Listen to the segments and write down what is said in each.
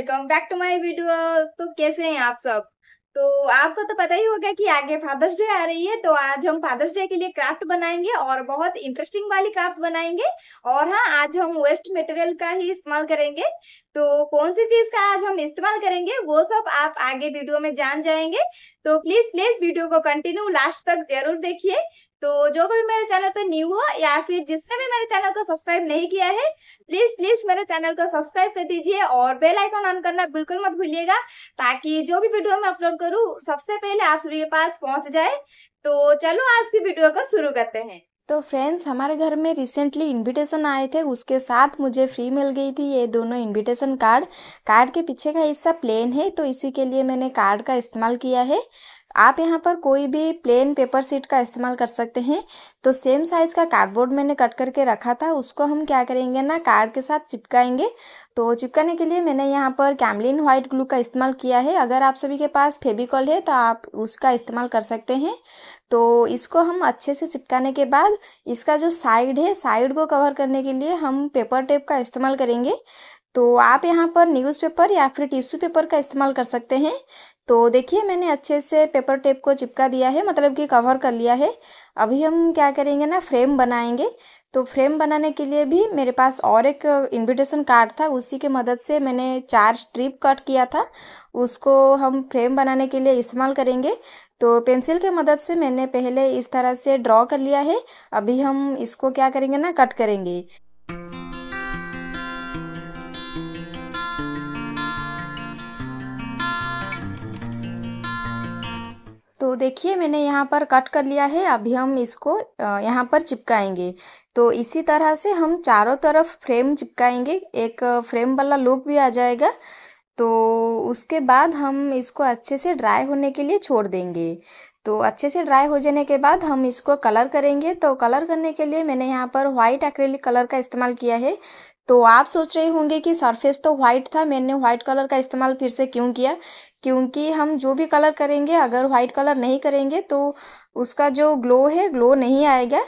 welcome back to my video तो कैसे हैं आप सब तो आपको तो पता ही होगा कि आगे फादर्स डे आ रही है तो आज हम फादर्स डे के लिए क्राफ्ट बनाएंगे और बहुत इंटरेस्टिंग वाली क्राफ्ट बनाएंगे और हाँ आज हम वेस्ट मटेरियल का ही इस्तेमाल करेंगे तो कौन सी चीज का आज हम इस्तेमाल करेंगे वो सब आप आगे वीडियो में जान जाएंगे तो प्लीज प्लीज वीडियो को कंटिन्यू लास्ट तक जरूर देखिए तो जो भी मेरे चैनल पर न्यू हो या फिर जिसने भी मेरे चैनल को सब्सक्राइब नहीं किया है प्लीज प्लीज मेरे चैनल को सब्सक्राइब कर दीजिए और बेल आइकॉन ऑन करना बिल्कुल मत भूलिएगा ताकि जो भी वीडियो मैं अपलोड करूँ सबसे पहले आप सभी के पास पहुंच जाए तो चलो आज की वीडियो को शुरू करते हैं तो फ्रेंड्स हमारे घर में रिसेंटली इनविटेशन आए थे उसके साथ मुझे फ्री मिल गई थी ये दोनों इनविटेशन कार्ड कार्ड के पीछे का हिस्सा प्लेन है तो इसी के लिए मैंने कार्ड का इस्तेमाल किया है आप यहाँ पर कोई भी प्लेन पेपर सीट का इस्तेमाल कर सकते हैं तो सेम साइज़ का कार्डबोर्ड मैंने कट करके रखा था उसको हम क्या करेंगे ना कार्ड के साथ चिपकाएंगे तो चिपकाने के लिए मैंने यहाँ पर कैमलिन व्हाइट ग्लू का इस्तेमाल किया है अगर आप सभी के पास फेबिकॉल है तो आप उसका इस्तेमाल कर सकते हैं तो इसको हम अच्छे से चिपकाने के बाद इसका जो साइड है साइड को कवर करने के लिए हम पेपर टेप का इस्तेमाल करेंगे तो आप यहाँ पर न्यूज़पेपर या फिर टिश्यू पेपर का इस्तेमाल कर सकते हैं तो देखिए मैंने अच्छे से पेपर टेप को चिपका दिया है मतलब कि कवर कर लिया है अभी हम क्या करेंगे ना फ्रेम बनाएंगे तो फ्रेम बनाने के लिए भी मेरे पास और एक इनविटेशन कार्ड था उसी के मदद से मैंने चार स्ट्रिप कट किया था उसको हम फ्रेम बनाने के लिए इस्तेमाल करेंगे तो पेंसिल के मदद से मैंने पहले इस तरह से ड्रॉ कर लिया है अभी हम इसको क्या करेंगे ना कट करेंगे तो देखिए मैंने यहाँ पर कट कर लिया है अभी हम इसको यहाँ पर चिपकाएंगे तो इसी तरह से हम चारों तरफ फ्रेम चिपकाएंगे एक फ्रेम वाला लुक भी आ जाएगा तो उसके बाद हम इसको अच्छे से ड्राई होने के लिए छोड़ देंगे तो अच्छे से ड्राई हो जाने के बाद हम इसको कलर करेंगे तो कलर करने के लिए मैंने यहाँ पर व्हाइट एक्रेलिक कलर का इस्तेमाल किया है तो आप सोच रहे होंगे कि सरफेस तो वाइट था मैंने वाइट कलर का इस्तेमाल फिर से क्यों किया क्योंकि हम जो भी कलर करेंगे अगर वाइट कलर नहीं करेंगे तो उसका जो ग्लो है ग्लो नहीं आएगा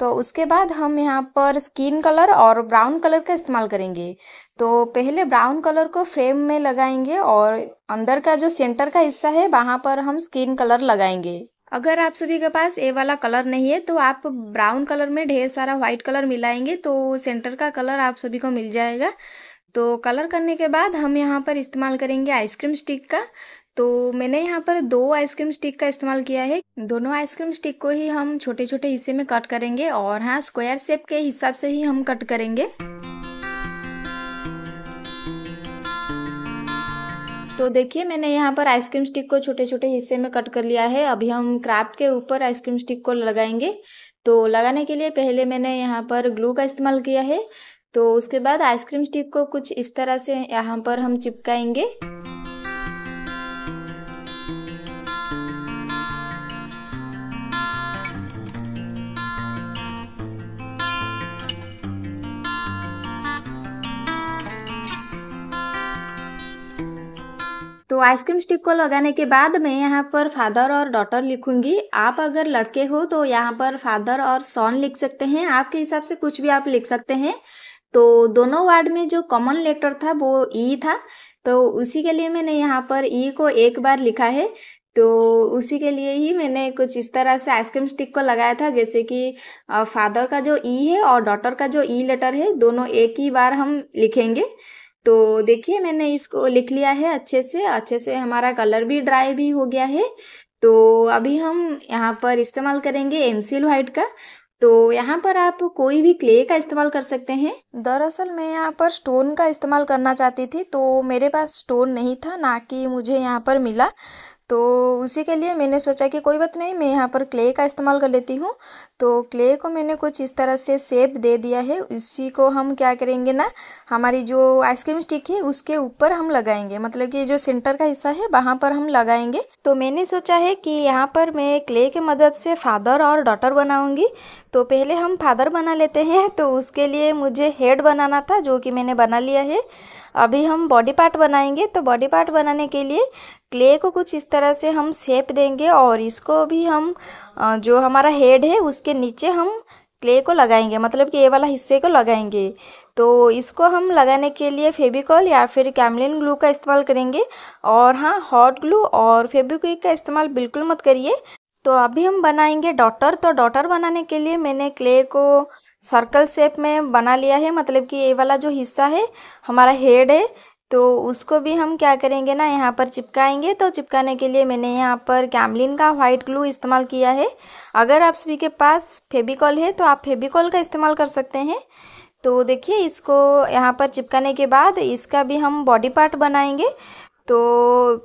तो उसके बाद हम यहाँ पर स्किन कलर और ब्राउन कलर का इस्तेमाल करेंगे तो पहले ब्राउन कलर को फ्रेम में लगाएंगे और अंदर का जो सेंटर का हिस्सा है वहाँ पर हम स्किन कलर लगाएंगे अगर आप सभी के पास ए वाला कलर नहीं है तो आप ब्राउन कलर में ढेर सारा व्हाइट कलर मिलाएंगे तो सेंटर का कलर आप सभी को मिल जाएगा तो कलर करने के बाद हम यहाँ पर इस्तेमाल करेंगे आइसक्रीम स्टिक का तो मैंने यहाँ पर दो आइसक्रीम स्टिक का इस्तेमाल किया है दोनों आइसक्रीम स्टिक को ही हम छोटे छोटे हिस्से में कट करेंगे और हाँ स्क्वायर शेप के हिसाब से ही हम कट करेंगे तो देखिए मैंने यहाँ पर आइसक्रीम स्टिक को छोटे छोटे हिस्से में कट कर लिया है अभी हम क्राफ्ट के ऊपर आइसक्रीम स्टिक को लगाएंगे तो लगाने के लिए पहले मैंने यहाँ पर ग्लू का इस्तेमाल किया है तो उसके बाद आइसक्रीम स्टिक को कुछ इस तरह से यहाँ पर हम चिपकाएंगे तो आइसक्रीम स्टिक को लगाने के बाद मैं यहाँ पर फादर और डॉटर लिखूंगी आप अगर लड़के हो तो यहाँ पर फादर और सॉन लिख सकते हैं आपके हिसाब से कुछ भी आप लिख सकते हैं तो दोनों वार्ड में जो कॉमन लेटर था वो ई था तो उसी के लिए मैंने यहाँ पर ई को एक बार लिखा है तो उसी के लिए ही मैंने कुछ इस तरह से आइसक्रीम स्टिक को लगाया था जैसे कि फादर का जो ई है और डॉटर का जो ई लेटर है दोनों एक ही बार हम लिखेंगे तो देखिए मैंने इसको लिख लिया है अच्छे से अच्छे से हमारा कलर भी ड्राई भी हो गया है तो अभी हम यहाँ पर इस्तेमाल करेंगे एम व्हाइट का तो यहाँ पर आप कोई भी क्ले का इस्तेमाल कर सकते हैं दरअसल मैं यहाँ पर स्टोन का इस्तेमाल करना चाहती थी तो मेरे पास स्टोन नहीं था ना कि मुझे यहाँ पर मिला तो उसी के लिए मैंने सोचा कि कोई बात नहीं मैं यहाँ पर क्ले का इस्तेमाल कर लेती हूँ तो क्ले को मैंने कुछ इस तरह से सेप दे दिया है उसी को हम क्या करेंगे ना हमारी जो आइसक्रीम स्टिक है उसके ऊपर हम लगाएंगे मतलब कि जो सेंटर का हिस्सा है वहाँ पर हम लगाएंगे तो मैंने सोचा है कि यहाँ पर मैं क्ले के मदद से फादर और डॉटर बनाऊँगी तो पहले हम फादर बना लेते हैं तो उसके लिए मुझे हेड बनाना था जो कि मैंने बना लिया है अभी हम बॉडी पार्ट बनाएंगे तो बॉडी पार्ट बनाने के लिए क्ले को कुछ इस तरह से हम सेप देंगे और इसको भी हम जो हमारा हेड है उसके नीचे हम क्ले को लगाएंगे मतलब कि ये वाला हिस्से को लगाएंगे तो इसको हम लगाने के लिए फेबिकॉल या फिर कैमलिन ग्लू का इस्तेमाल करेंगे और हाँ हॉट ग्लू और फेबिक्विक का इस्तेमाल बिल्कुल मत करिए तो अभी हम बनाएंगे डॉटर तो डॉटर बनाने के लिए मैंने क्ले को सर्कल शेप में बना लिया है मतलब कि ये वाला जो हिस्सा है हमारा हेड है तो उसको भी हम क्या करेंगे ना यहाँ पर चिपकाएंगे तो चिपकाने के लिए मैंने यहाँ पर कैमलिन का वाइट ग्लू इस्तेमाल किया है अगर आप सभी के पास फेबिकॉल है तो आप फेबिकॉल का इस्तेमाल कर सकते हैं तो देखिए इसको यहाँ पर चिपकाने के बाद इसका भी हम बॉडी पार्ट बनाएंगे तो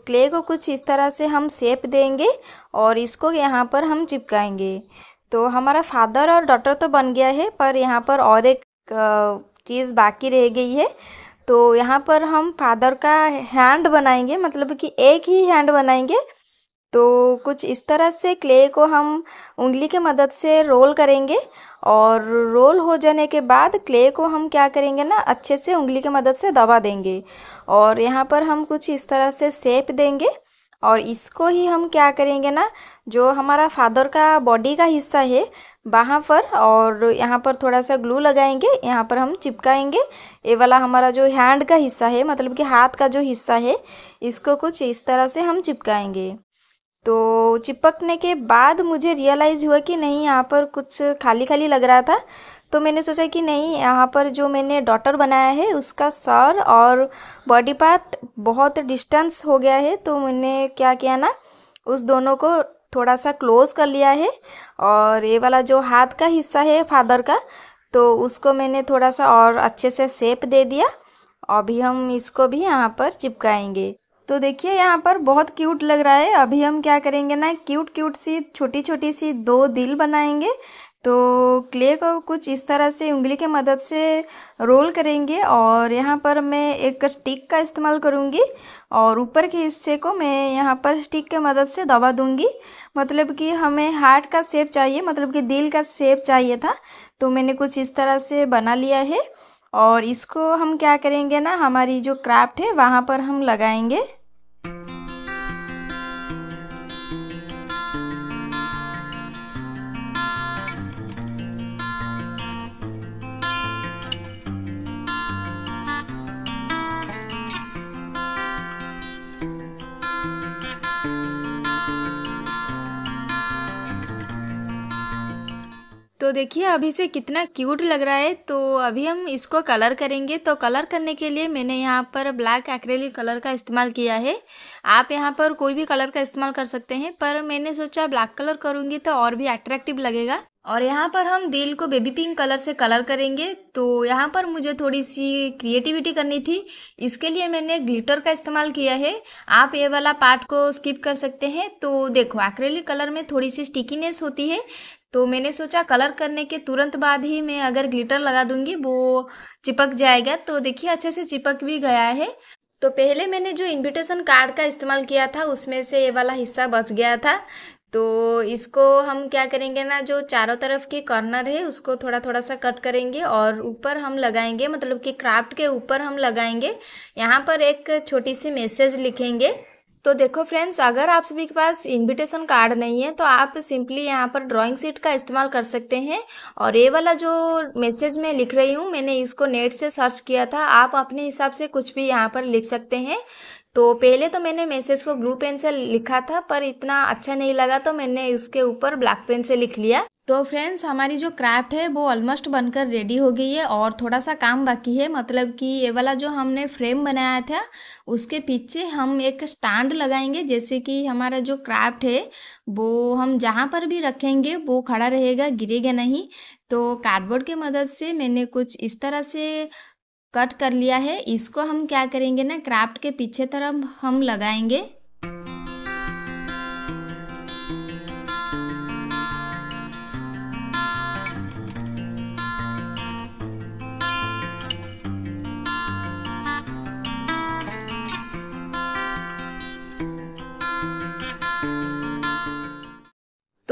क्ले को कुछ इस तरह से हम सेप देंगे और इसको यहाँ पर हम चिपकाएंगे तो हमारा फादर और डॉटर तो बन गया है पर यहाँ पर और एक चीज़ बाकी रह गई है तो यहाँ पर हम फादर का हैंड बनाएंगे मतलब कि एक ही हैंड बनाएंगे तो कुछ इस तरह से क्ले को हम उंगली के मदद से रोल करेंगे और रोल हो जाने के बाद क्ले को हम क्या करेंगे ना अच्छे से उंगली के मदद से दबा देंगे और यहाँ पर हम कुछ इस तरह से सेप देंगे और इसको ही हम क्या करेंगे ना जो हमारा फादर का बॉडी का हिस्सा है वहाँ पर और यहाँ पर थोड़ा सा ग्लू लगाएंगे यहाँ पर हम चिपकाएंगे ये वाला हमारा जो हैंड का हिस्सा है मतलब कि हाथ का जो हिस्सा है इसको कुछ इस तरह से हम चिपकाएंगे तो चिपकने के बाद मुझे रियलाइज़ हुआ कि नहीं यहाँ पर कुछ खाली खाली लग रहा था तो मैंने सोचा कि नहीं यहाँ पर जो मैंने डॉटर बनाया है उसका सर और बॉडी पार्ट बहुत डिस्टेंस हो गया है तो मैंने क्या किया ना उस दोनों को थोड़ा सा क्लोज कर लिया है और ये वाला जो हाथ का हिस्सा है फादर का तो उसको मैंने थोड़ा सा और अच्छे से सेप दे दिया अभी हम इसको भी यहाँ पर चिपकाएंगे तो देखिए यहाँ पर बहुत क्यूट लग रहा है अभी हम क्या करेंगे ना क्यूट क्यूट सी छोटी छोटी सी दो दिल बनाएंगे तो क्ले को कुछ इस तरह से उंगली के मदद से रोल करेंगे और यहाँ पर मैं एक स्टिक का इस्तेमाल करूँगी और ऊपर के हिस्से को मैं यहाँ पर स्टिक के मदद से दबा दूँगी मतलब कि हमें हार्ट का शेप चाहिए मतलब कि दिल का शेप चाहिए था तो मैंने कुछ इस तरह से बना लिया है और इसको हम क्या करेंगे ना हमारी जो क्राफ्ट है वहाँ पर हम लगाएंगे तो देखिए अभी से कितना क्यूट लग रहा है तो अभी हम इसको कलर करेंगे तो कलर करने के लिए मैंने यहाँ पर ब्लैक एक्रेलिक कलर का इस्तेमाल किया है आप यहाँ पर कोई भी कलर का इस्तेमाल कर सकते हैं पर मैंने सोचा ब्लैक कलर करूँगी तो और भी अट्रैक्टिव लगेगा और यहाँ पर हम दिल को बेबी पिंक कलर से कलर करेंगे तो यहाँ पर मुझे थोड़ी सी क्रिएटिविटी करनी थी इसके लिए मैंने ग्लिटर का इस्तेमाल किया है आप ये वाला पार्ट को स्किप कर सकते हैं तो देखो एक्रेलिक कलर में थोड़ी सी स्टिकीनेस होती है तो मैंने सोचा कलर करने के तुरंत बाद ही मैं अगर ग्लिटर लगा दूंगी वो चिपक जाएगा तो देखिए अच्छे से चिपक भी गया है तो पहले मैंने जो इनविटेशन कार्ड का इस्तेमाल किया था उसमें से ये वाला हिस्सा बच गया था तो इसको हम क्या करेंगे ना जो चारों तरफ के कॉर्नर है उसको थोड़ा थोड़ा सा कट करेंगे और ऊपर हम लगाएंगे मतलब कि क्राफ्ट के ऊपर हम लगाएंगे यहाँ पर एक छोटी सी मैसेज लिखेंगे तो देखो फ्रेंड्स अगर आप सभी के पास इनविटेशन कार्ड नहीं है तो आप सिंपली यहाँ पर ड्राइंग सीट का इस्तेमाल कर सकते हैं और ये वाला जो मैसेज मैं लिख रही हूँ मैंने इसको नेट से सर्च किया था आप अपने हिसाब से कुछ भी यहाँ पर लिख सकते हैं तो पहले तो मैंने मैसेज को ब्लू पेन से लिखा था पर इतना अच्छा नहीं लगा तो मैंने इसके ऊपर ब्लैक पेन से लिख लिया तो फ्रेंड्स हमारी जो क्राफ्ट है वो ऑलमोस्ट बनकर रेडी हो गई है और थोड़ा सा काम बाकी है मतलब कि ये वाला जो हमने फ्रेम बनाया था उसके पीछे हम एक स्टैंड लगाएंगे जैसे कि हमारा जो क्राफ्ट है वो हम जहाँ पर भी रखेंगे वो खड़ा रहेगा गिरेगा नहीं तो कार्डबोर्ड की मदद से मैंने कुछ इस तरह से कट कर लिया है इसको हम क्या करेंगे ना क्राफ्ट के पीछे तरफ हम लगाएंगे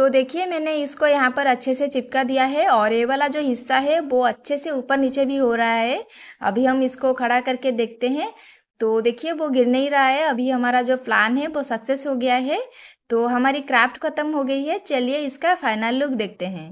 तो देखिए मैंने इसको यहाँ पर अच्छे से चिपका दिया है और ये वाला जो हिस्सा है वो अच्छे से ऊपर नीचे भी हो रहा है अभी हम इसको खड़ा करके देखते हैं तो देखिए वो गिर नहीं रहा है अभी हमारा जो प्लान है वो सक्सेस हो गया है तो हमारी क्राफ्ट ख़त्म हो गई है चलिए इसका फाइनल लुक देखते हैं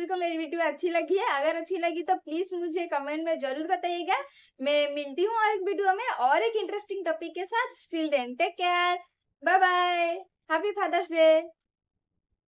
सभी को मेरी वीडियो अच्छी लगी है अगर अच्छी लगी तो प्लीज मुझे कमेंट में जरूर बताइएगा मैं मिलती हूँ और एक वीडियो में और एक इंटरेस्टिंग टॉपिक के साथ still then take care bye bye happy Father's day